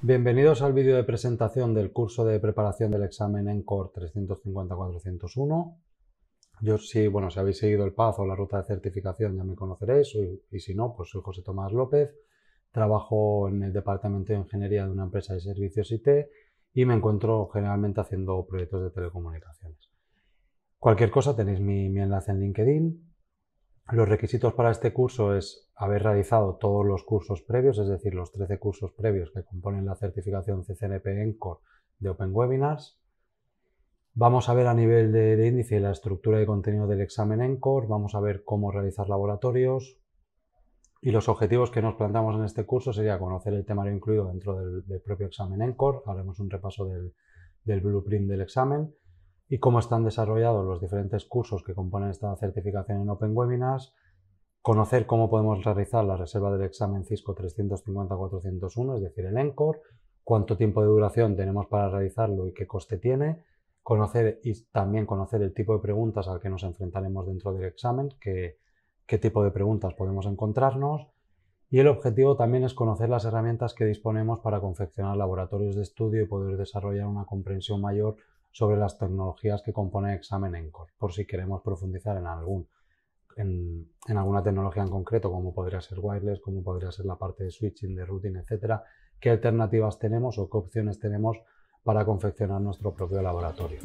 Bienvenidos al vídeo de presentación del curso de preparación del examen ENCOR 350-401. Yo si, bueno, si habéis seguido el paso o la ruta de certificación ya me conoceréis y si no, pues soy José Tomás López. Trabajo en el departamento de ingeniería de una empresa de servicios IT y me encuentro generalmente haciendo proyectos de telecomunicaciones. Cualquier cosa tenéis mi enlace en LinkedIn, los requisitos para este curso es haber realizado todos los cursos previos, es decir, los 13 cursos previos que componen la certificación CCNP Encore de Open Webinars. Vamos a ver a nivel de, índice la estructura y contenido del examen Encore. vamos a ver cómo realizar laboratorios, y los objetivos que nos planteamos en este curso sería conocer el temario incluido dentro del, propio examen Encore. haremos un repaso del, blueprint del examen, y cómo están desarrollados los diferentes cursos que componen esta certificación en Open Webinars, conocer cómo podemos realizar la reserva del examen Cisco 350-401, es decir, el ENCOR, cuánto tiempo de duración tenemos para realizarlo y qué coste tiene, conocer y también conocer el tipo de preguntas al que nos enfrentaremos dentro del examen, qué, qué tipo de preguntas podemos encontrarnos, y el objetivo también es conocer las herramientas que disponemos para confeccionar laboratorios de estudio y poder desarrollar una comprensión mayor sobre las tecnologías que compone Examen Encore, por si queremos profundizar en, algún, en, en alguna tecnología en concreto, como podría ser wireless, como podría ser la parte de switching, de routing, etcétera, qué alternativas tenemos o qué opciones tenemos para confeccionar nuestro propio laboratorio.